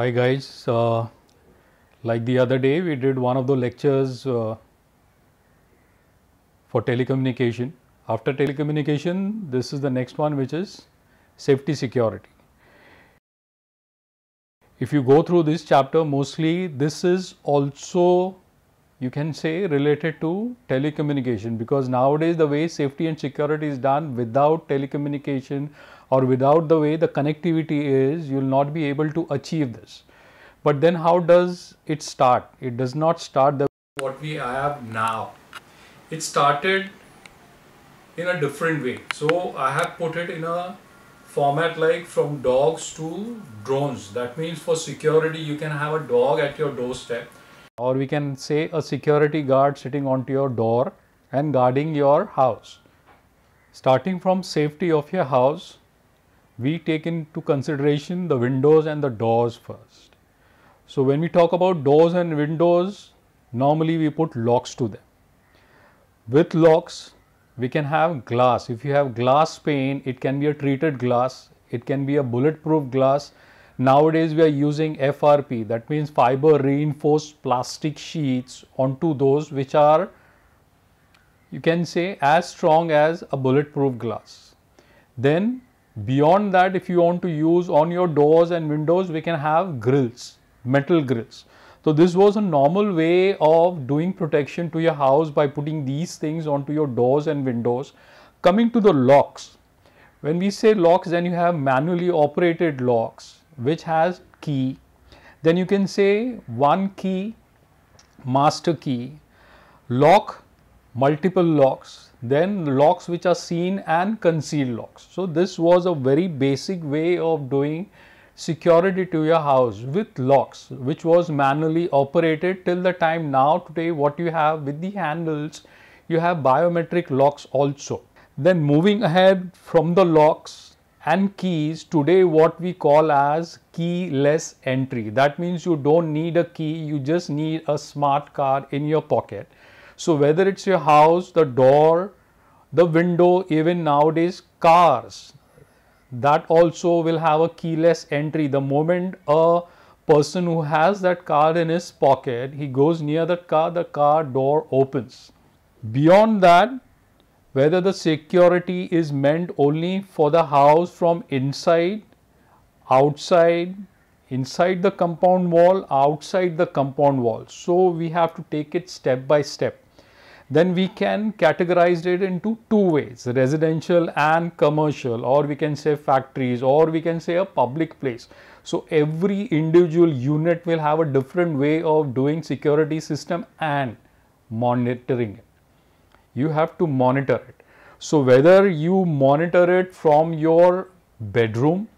Hi guys, uh, like the other day we did one of the lectures uh, for telecommunication. After telecommunication, this is the next one which is safety security. If you go through this chapter mostly this is also you can say related to telecommunication because nowadays the way safety and security is done without telecommunication or without the way the connectivity is, you will not be able to achieve this. But then how does it start? It does not start the what we have now. It started in a different way. So I have put it in a format like from dogs to drones. That means for security, you can have a dog at your doorstep. Or we can say a security guard sitting onto your door and guarding your house. Starting from safety of your house we take into consideration the windows and the doors first. So, when we talk about doors and windows, normally we put locks to them. With locks, we can have glass. If you have glass pane, it can be a treated glass, it can be a bulletproof glass. Nowadays, we are using FRP, that means fiber reinforced plastic sheets onto those which are, you can say, as strong as a bulletproof glass. Then Beyond that, if you want to use on your doors and windows, we can have grills, metal grills. So this was a normal way of doing protection to your house by putting these things onto your doors and windows. Coming to the locks, when we say locks, then you have manually operated locks, which has key. Then you can say one key, master key, lock, multiple locks then locks which are seen and concealed locks. So, this was a very basic way of doing security to your house with locks which was manually operated till the time now today what you have with the handles you have biometric locks also. Then moving ahead from the locks and keys today what we call as keyless entry that means you don't need a key you just need a smart card in your pocket. So whether it's your house the door the window even nowadays cars that also will have a keyless entry the moment a person who has that car in his pocket he goes near that car the car door opens beyond that whether the security is meant only for the house from inside outside inside the compound wall outside the compound wall so we have to take it step by step then we can categorize it into two ways residential and commercial or we can say factories or we can say a public place so every individual unit will have a different way of doing security system and monitoring it you have to monitor it so whether you monitor it from your bedroom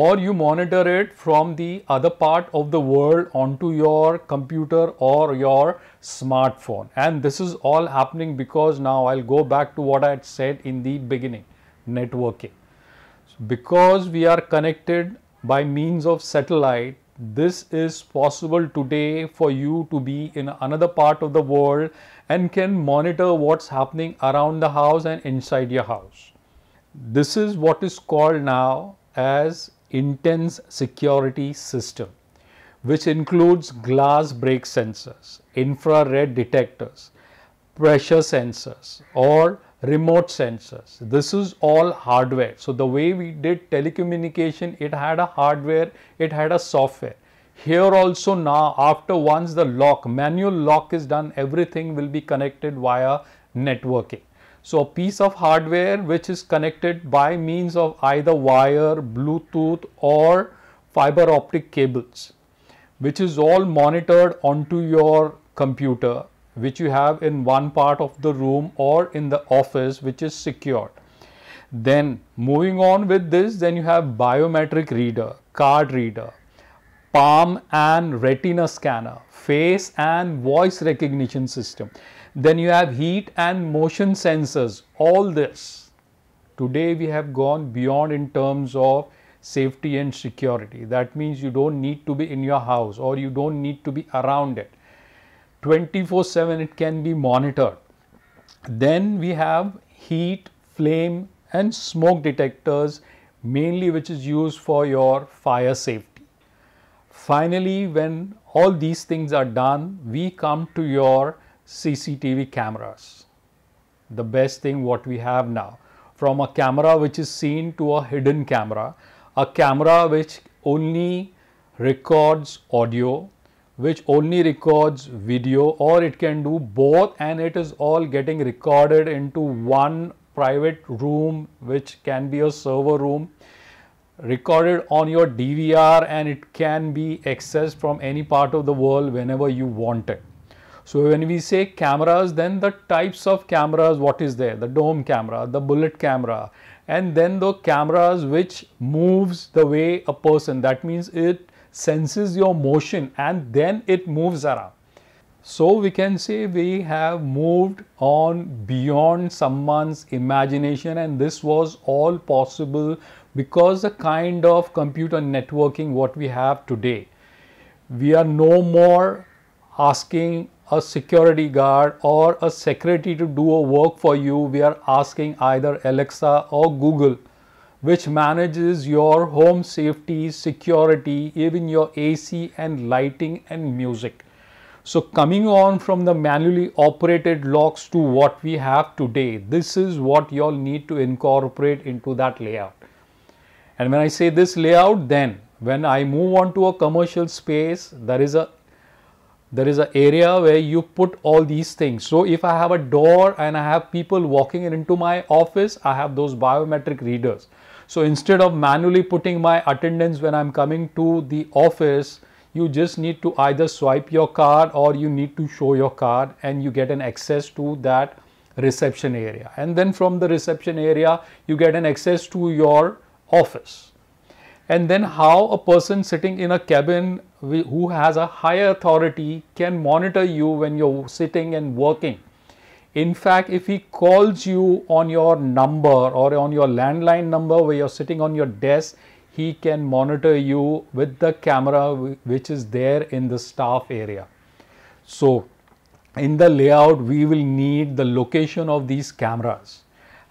or you monitor it from the other part of the world onto your computer or your smartphone. And this is all happening because now I'll go back to what I had said in the beginning, networking. because we are connected by means of satellite, this is possible today for you to be in another part of the world and can monitor what's happening around the house and inside your house. This is what is called now as intense security system which includes glass break sensors, infrared detectors, pressure sensors or remote sensors. This is all hardware. So the way we did telecommunication, it had a hardware, it had a software. Here also now after once the lock, manual lock is done, everything will be connected via networking. So, a piece of hardware which is connected by means of either wire, Bluetooth or fiber optic cables, which is all monitored onto your computer, which you have in one part of the room or in the office, which is secured. Then moving on with this, then you have biometric reader, card reader, palm and retina scanner, face and voice recognition system. Then you have heat and motion sensors, all this. Today we have gone beyond in terms of safety and security. That means you don't need to be in your house or you don't need to be around it. 24 7 it can be monitored. Then we have heat, flame and smoke detectors mainly which is used for your fire safety. Finally, when all these things are done, we come to your CCTV cameras. The best thing what we have now from a camera which is seen to a hidden camera, a camera which only records audio, which only records video or it can do both and it is all getting recorded into one private room which can be a server room recorded on your DVR and it can be accessed from any part of the world whenever you want it. So when we say cameras, then the types of cameras, what is there? The dome camera, the bullet camera, and then the cameras which moves the way a person. That means it senses your motion and then it moves around. So we can say we have moved on beyond someone's imagination and this was all possible because the kind of computer networking what we have today, we are no more asking a security guard or a secretary to do a work for you. We are asking either Alexa or Google, which manages your home safety, security, even your AC and lighting and music. So coming on from the manually operated locks to what we have today, this is what you all need to incorporate into that layout. And when I say this layout, then when I move on to a commercial space, there is a there is an area where you put all these things. So if I have a door and I have people walking into my office, I have those biometric readers. So instead of manually putting my attendance when I'm coming to the office, you just need to either swipe your card or you need to show your card and you get an access to that reception area. And then from the reception area, you get an access to your office. And then how a person sitting in a cabin who has a higher authority can monitor you when you're sitting and working. In fact, if he calls you on your number or on your landline number where you're sitting on your desk, he can monitor you with the camera which is there in the staff area. So in the layout, we will need the location of these cameras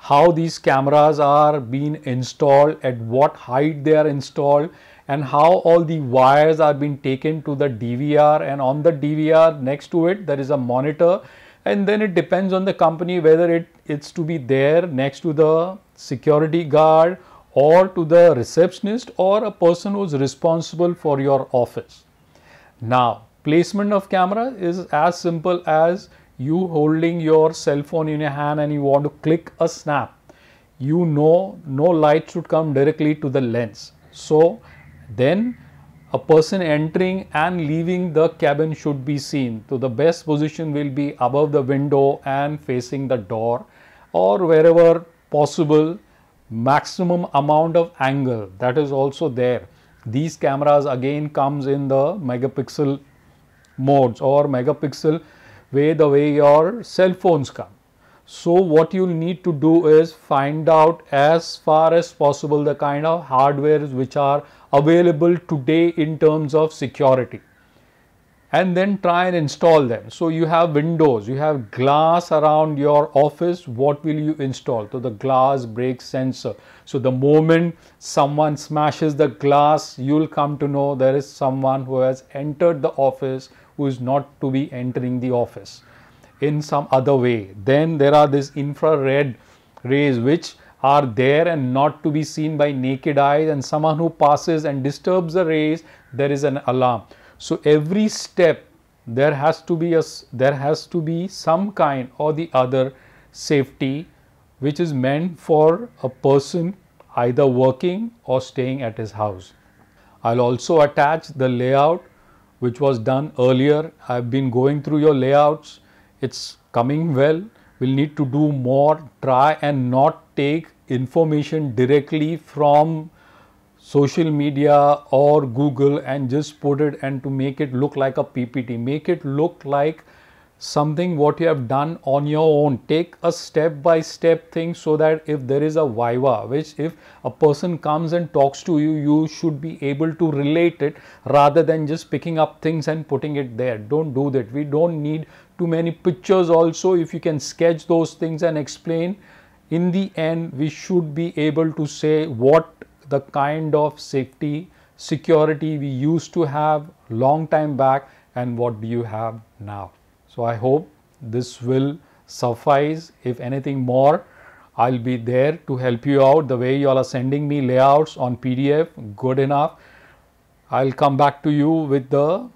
how these cameras are being installed, at what height they are installed and how all the wires are being taken to the DVR and on the DVR next to it there is a monitor and then it depends on the company whether it, it's to be there next to the security guard or to the receptionist or a person who is responsible for your office. Now placement of camera is as simple as you holding your cell phone in your hand and you want to click a snap, you know no light should come directly to the lens. So then a person entering and leaving the cabin should be seen. So the best position will be above the window and facing the door or wherever possible maximum amount of angle that is also there. These cameras again comes in the megapixel modes or megapixel way the way your cell phones come. So, what you need to do is find out as far as possible the kind of hardwares which are available today in terms of security and then try and install them. So, you have windows, you have glass around your office, what will you install? So, the glass break sensor. So, the moment someone smashes the glass, you will come to know there is someone who has entered the office who is not to be entering the office in some other way. Then there are these infrared rays which are there and not to be seen by naked eyes and someone who passes and disturbs the rays there is an alarm. So, every step there has to be a there has to be some kind or the other safety which is meant for a person either working or staying at his house. I will also attach the layout which was done earlier. I have been going through your layouts. It's coming well. We'll need to do more, try and not take information directly from social media or Google and just put it and to make it look like a PPT. Make it look like something what you have done on your own. Take a step by step thing so that if there is a viva, which if a person comes and talks to you, you should be able to relate it rather than just picking up things and putting it there. Don't do that. We don't need too many pictures also. If you can sketch those things and explain, in the end, we should be able to say what the kind of safety security we used to have long time back and what do you have now. So, I hope this will suffice if anything more I will be there to help you out the way you all are sending me layouts on PDF good enough. I will come back to you with the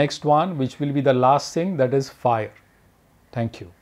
next one which will be the last thing that is fire. Thank you.